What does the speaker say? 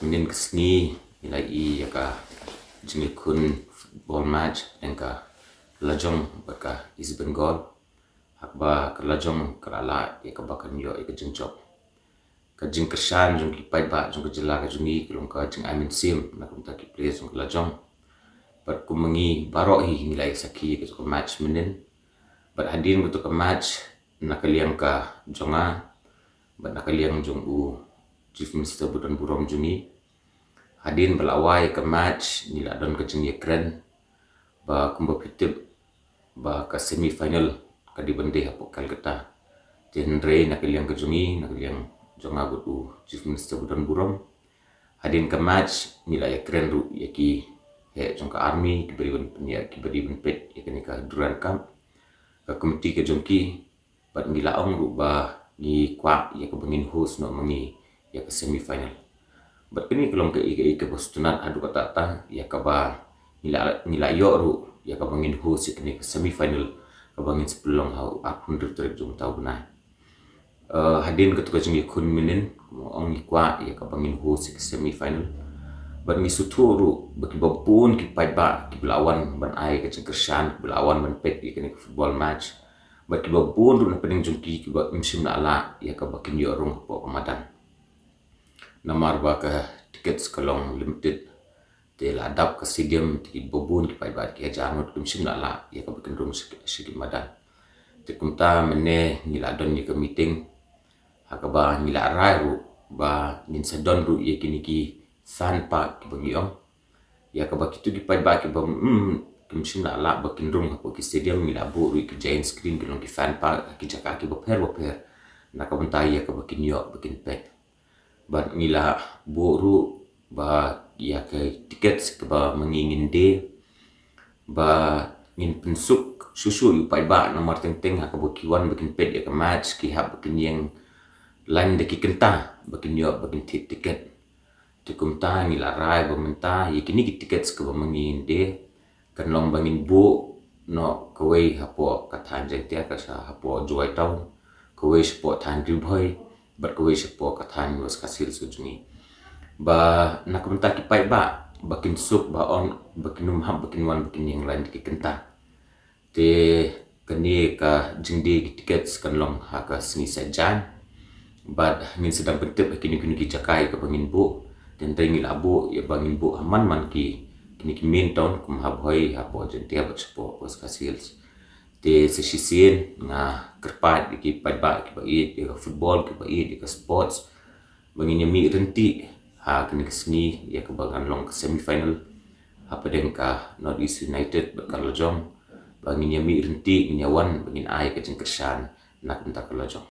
Minin kesni ilai i yaka jimi kun football match enka lajong baka is Bengal hakba ka lajong kala yaka baka nyo yaka jeng chop ka jeng kershan jung ki paiba jung ka jela ka jungi kulung ka jeng amin sim na kum taki play jung ka lajong bar kumengi baro hi nilai saki yaka jung match minin bar hadin kutu ka match na kaliang ka jonga bar na kaliang jung u Chief Minister Budan Burong Juni hadin belawai ke match ni la don ke jeng Ukraine ba kumba pitip ba ke semi final ke di bendeh apo Kolkata jenre nak liang ke jungi nak liang jong agu tu Chief Minister Budan Burong hadin ke match ni la Ukraine ru yaki he jong ke army ke beri bun penya ke beri bun pet yakni ke Durant Cup ke komiti ke jongki pat ngilaong ru ba ni kwa yak bengin host no mengi ya ke semifinal. Bet kini kelom ke ike ike bersutunan adu kata ta ya ke ba nila yoru ya ke bangin hu si kini ke semifinal ke bangin sebelum hau akun drip drip jom tau benar. Uh, hadin ketuk kacung ya kun minin mo ong ikwa ya ke bangin hu si ke semifinal. Bet mi suturu bet ba pun ki pai ba ki belawan ban ai ke cengker shan ki belawan ban pet ya kini ke football match. Bet ki ba pun ru na pening jom ki ki ba imsim na ala ya ke bakin yoru ngapok pemadang nomor ba ka ticket skolong limited de la dab ka sidium ti bobun ki pai ba ki jaan mot kum sim la ya ka bikin rum sidi madan te kum ta mene ni la don ni ka meeting ha ka ba ni la rai ru ba nin sa don ru ye kini ki san pa ya, ki bang yo ya ka ba ki tu ki pai ba ki ba mm kum sim la la ba kin rum ka ki sidium ni la bo ru ki giant screen ki lon ki fan pa ki chaka ki ba per ba per na ka bun ta ye ka ba ki ni yo ba kin pe bat mila boru ba ya ke tiket ba mengingin de ba ngin pensuk susu yu pai ba nomor tenteng ha kebukiwan bikin pet ya ke match ki hab bikin yang lain deki kenta bikin yo bikin tiket tikum ta ni larai bermenta ya kini ki tiket ke mengingin de kan long bangin bu no kawai hapo katan jeng tia ka sa hapo juai tau kawai support tan ribhoi bergoveshe po katani was kasil sujuni ba nakumta ki pai ba bakin suk ba on bakin num ham bakin wan bakin yang lain ki kenta te kani ka jindi ki tickets kan long ha ka sini sajan bad min sedang bentuk bakin ha kini ki cakai ka bangin bu dan tengi labu ya bangin bu aman ha man ki kini ki main town kum ha boy ha po jindi ha bakin po was kasil sujuni di sesisin ngah kerpat di kipai bak kipai di ke football kipai di ke sports begini mi renti ha kini kesini ya kebagian long ke semi final apa dengkah North East United berkalajong begini mi renti menyawan begini ai kejeng kesan nak entah kalajong